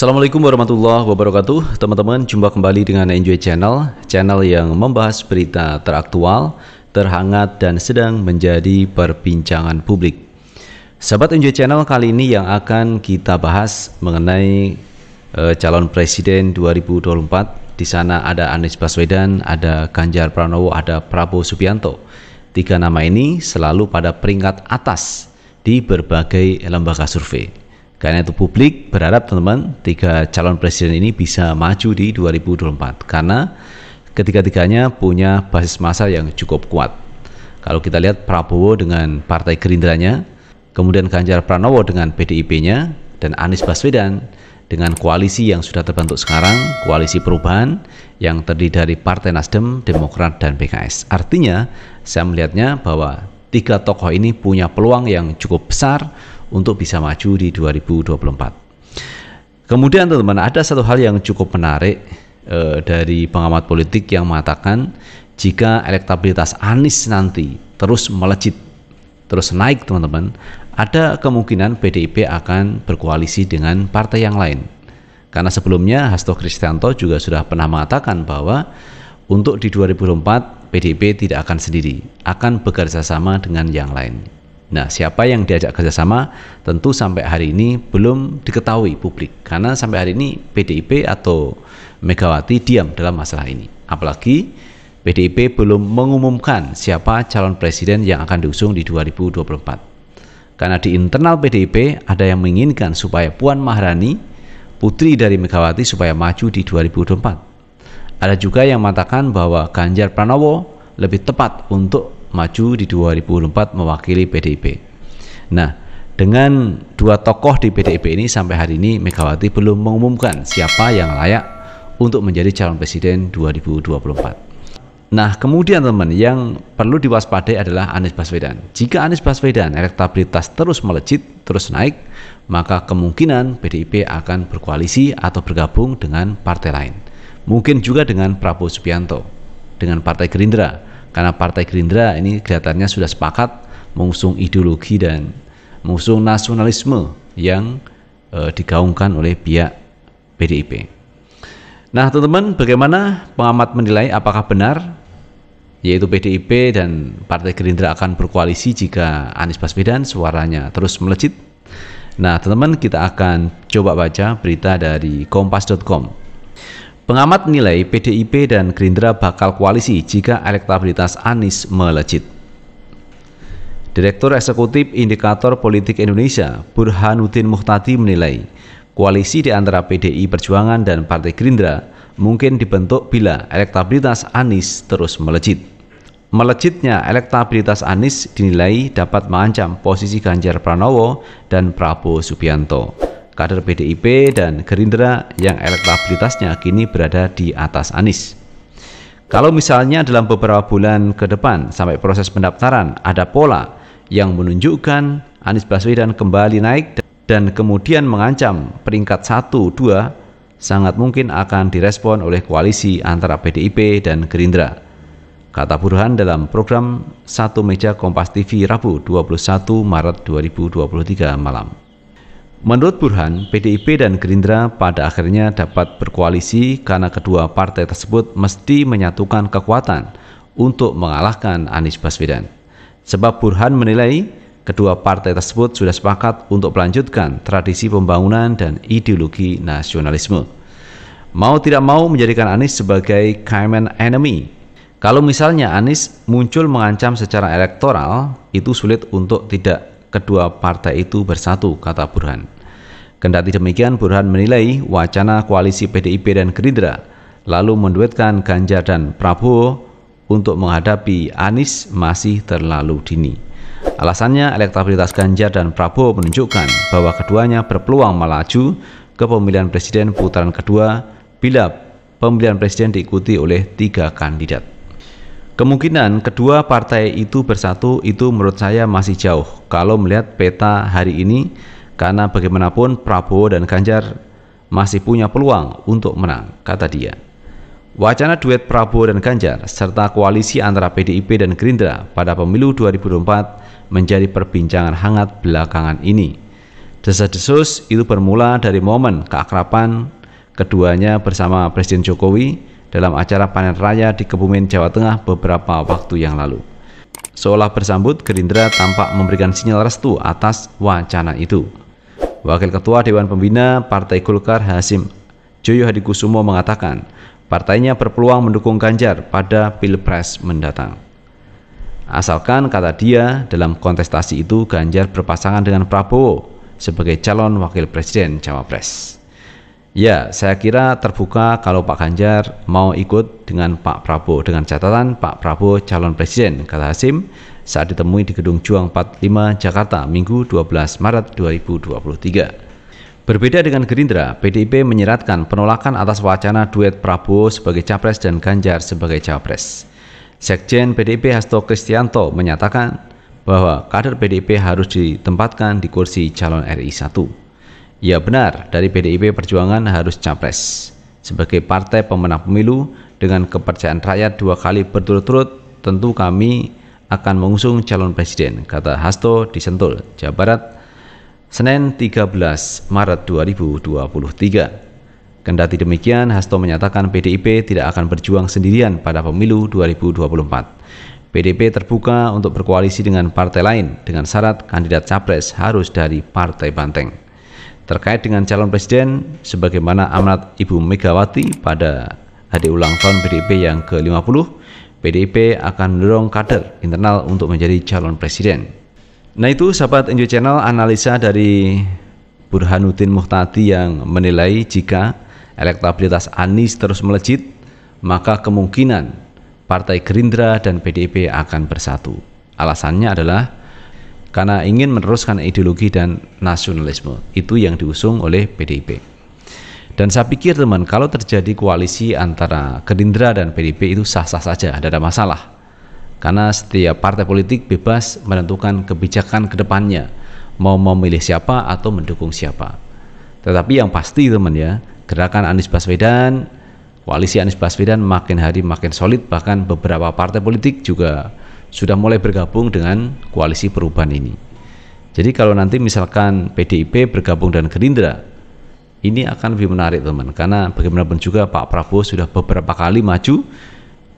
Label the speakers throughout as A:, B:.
A: Assalamualaikum warahmatullahi wabarakatuh Teman-teman jumpa kembali dengan Enjoy Channel Channel yang membahas berita teraktual, terhangat dan sedang menjadi perbincangan publik Sahabat Enjoy Channel kali ini yang akan kita bahas mengenai eh, calon presiden 2024 Di sana ada Anies Baswedan, ada Ganjar Pranowo, ada Prabowo Subianto Tiga nama ini selalu pada peringkat atas di berbagai lembaga survei karena itu publik berharap teman-teman tiga calon presiden ini bisa maju di 2024 karena ketiga-tiganya punya basis massa yang cukup kuat. Kalau kita lihat Prabowo dengan Partai Gerindranya, kemudian Ganjar Pranowo dengan PDIP-nya dan Anies Baswedan dengan koalisi yang sudah terbentuk sekarang, koalisi perubahan yang terdiri dari Partai Nasdem, Demokrat dan PKS. Artinya, saya melihatnya bahwa tiga tokoh ini punya peluang yang cukup besar untuk bisa maju di 2024. Kemudian teman-teman ada satu hal yang cukup menarik e, dari pengamat politik yang mengatakan jika elektabilitas Anies nanti terus melejit, terus naik teman-teman, ada kemungkinan PDIP akan berkoalisi dengan partai yang lain. Karena sebelumnya Hasto Kristianto juga sudah pernah mengatakan bahwa untuk di 2024 PDIP tidak akan sendiri, akan bekerja sama dengan yang lain. Nah, siapa yang diajak kerjasama tentu sampai hari ini belum diketahui publik karena sampai hari ini PDIP atau Megawati diam dalam masalah ini. Apalagi PDIP belum mengumumkan siapa calon presiden yang akan diusung di 2024. Karena di internal PDIP ada yang menginginkan supaya Puan Maharani putri dari Megawati supaya maju di 2024. Ada juga yang mengatakan bahwa Ganjar Pranowo lebih tepat untuk maju di 2024 mewakili PDIP. Nah, dengan dua tokoh di PDIP ini sampai hari ini Megawati belum mengumumkan siapa yang layak untuk menjadi calon presiden 2024. Nah, kemudian teman yang perlu diwaspadai adalah Anies Baswedan. Jika Anies Baswedan elektabilitas terus melejit, terus naik, maka kemungkinan PDIP akan berkoalisi atau bergabung dengan partai lain. Mungkin juga dengan Prabowo Subianto, dengan Partai Gerindra, karena Partai Gerindra ini kelihatannya sudah sepakat mengusung ideologi dan mengusung nasionalisme yang e, digaungkan oleh pihak PDIP. Nah, teman-teman, bagaimana pengamat menilai apakah benar yaitu PDIP dan Partai Gerindra akan berkoalisi jika Anies Baswedan suaranya terus melejit? Nah, teman-teman, kita akan coba baca berita dari kompas.com. Pengamat menilai PDIP dan Gerindra bakal koalisi jika elektabilitas Anies melejit. Direktur Eksekutif Indikator Politik Indonesia, Burhanuddin Muhtadi menilai, koalisi di antara PDI Perjuangan dan Partai Gerindra mungkin dibentuk bila elektabilitas Anies terus melejit. Melejitnya elektabilitas Anies dinilai dapat mengancam posisi Ganjar Pranowo dan Prabowo Subianto kader PDIP dan Gerindra yang elektabilitasnya kini berada di atas Anies. Kalau misalnya dalam beberapa bulan ke depan sampai proses pendaftaran ada pola yang menunjukkan Anies Baswedan kembali naik dan kemudian mengancam peringkat 1 2 sangat mungkin akan direspon oleh koalisi antara PDIP dan Gerindra. Kata Burhan dalam program Satu Meja Kompas TV Rabu 21 Maret 2023 malam. Menurut Burhan, PDIP dan Gerindra pada akhirnya dapat berkoalisi karena kedua partai tersebut mesti menyatukan kekuatan untuk mengalahkan Anies Baswedan. Sebab Burhan menilai kedua partai tersebut sudah sepakat untuk melanjutkan tradisi pembangunan dan ideologi nasionalisme. Mau tidak mau menjadikan Anies sebagai common enemy. Kalau misalnya Anies muncul mengancam secara elektoral, itu sulit untuk tidak kedua partai itu bersatu, kata Burhan. Kendati demikian, Burhan menilai wacana koalisi PDIP dan Gerindra lalu menduetkan Ganjar dan Prabowo untuk menghadapi Anies masih terlalu dini. Alasannya, elektabilitas Ganjar dan Prabowo menunjukkan bahwa keduanya berpeluang melaju ke pemilihan presiden putaran kedua bila pemilihan presiden diikuti oleh tiga kandidat. Kemungkinan kedua partai itu bersatu itu menurut saya masih jauh kalau melihat peta hari ini karena bagaimanapun Prabowo dan Ganjar masih punya peluang untuk menang, kata dia. Wacana duet Prabowo dan Ganjar serta koalisi antara PDIP dan Gerindra pada pemilu 2024 menjadi perbincangan hangat belakangan ini. Desa-desus itu bermula dari momen keakrapan keduanya bersama Presiden Jokowi dalam acara panen raya di Kebumen, Jawa Tengah beberapa waktu yang lalu. Seolah bersambut, Gerindra tampak memberikan sinyal restu atas wacana itu. Wakil Ketua Dewan Pembina Partai Golkar Hasim Joyo Hadikusumo mengatakan, partainya berpeluang mendukung Ganjar pada Pilpres mendatang. Asalkan, kata dia, dalam kontestasi itu Ganjar berpasangan dengan Prabowo sebagai calon wakil presiden Cawapres. Ya, saya kira terbuka kalau Pak Ganjar mau ikut dengan Pak Prabowo dengan catatan Pak Prabowo calon presiden, kata Hasim saat ditemui di Gedung Juang 45 Jakarta Minggu 12 Maret 2023. Berbeda dengan Gerindra, PDIP menyeratkan penolakan atas wacana duet Prabowo sebagai capres dan Ganjar sebagai capres. Sekjen PDIP Hasto Kristianto menyatakan bahwa kader PDIP harus ditempatkan di kursi calon RI 1. Ya benar, dari PDIP Perjuangan harus capres. Sebagai partai pemenang pemilu dengan kepercayaan rakyat dua kali berturut-turut, tentu kami akan mengusung calon presiden, kata Hasto di Sentul, Jawa Barat, Senin 13 Maret 2023. Kendati demikian, Hasto menyatakan PDIP tidak akan berjuang sendirian pada pemilu 2024. PDIP terbuka untuk berkoalisi dengan partai lain dengan syarat kandidat capres harus dari partai banteng terkait dengan calon presiden sebagaimana amanat Ibu Megawati pada hari ulang tahun PDIP yang ke-50, PDIP akan mendorong kader internal untuk menjadi calon presiden. Nah itu sahabat Enjoy Channel analisa dari Burhanuddin Muhtadi yang menilai jika elektabilitas Anies terus melejit, maka kemungkinan Partai Gerindra dan PDIP akan bersatu. Alasannya adalah karena ingin meneruskan ideologi dan nasionalisme itu yang diusung oleh PDIP. Dan saya pikir teman, kalau terjadi koalisi antara Gerindra dan PDIP itu sah-sah saja, tidak ada masalah. Karena setiap partai politik bebas menentukan kebijakan ke depannya, mau memilih siapa atau mendukung siapa. Tetapi yang pasti teman ya, gerakan Anies Baswedan, koalisi Anies Baswedan makin hari makin solid, bahkan beberapa partai politik juga sudah mulai bergabung dengan koalisi perubahan ini. Jadi kalau nanti misalkan PDIP bergabung dengan Gerindra, ini akan lebih menarik teman karena bagaimanapun juga Pak Prabowo sudah beberapa kali maju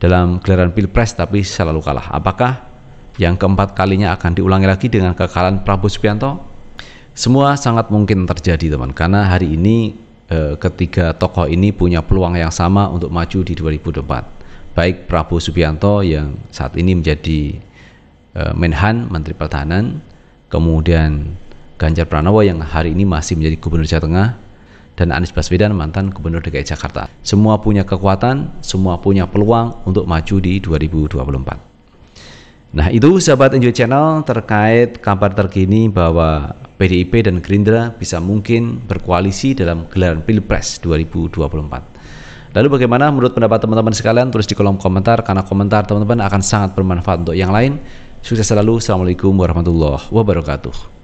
A: dalam gelaran pilpres tapi selalu kalah. Apakah yang keempat kalinya akan diulangi lagi dengan kekalahan Prabowo Subianto? Semua sangat mungkin terjadi teman karena hari ini eh, ketiga tokoh ini punya peluang yang sama untuk maju di 2024 baik Prabowo Subianto yang saat ini menjadi uh, Menhan Menteri Pertahanan, kemudian Ganjar Pranowo yang hari ini masih menjadi Gubernur Jawa Tengah dan Anies Baswedan mantan Gubernur DKI Jakarta. Semua punya kekuatan, semua punya peluang untuk maju di 2024. Nah itu sahabat Enjoy Channel terkait kabar terkini bahwa PDIP dan Gerindra bisa mungkin berkoalisi dalam gelaran Pilpres 2024. Lalu bagaimana menurut pendapat teman-teman sekalian? Tulis di kolom komentar karena komentar teman-teman akan sangat bermanfaat untuk yang lain. Sukses selalu. Assalamualaikum warahmatullahi wabarakatuh.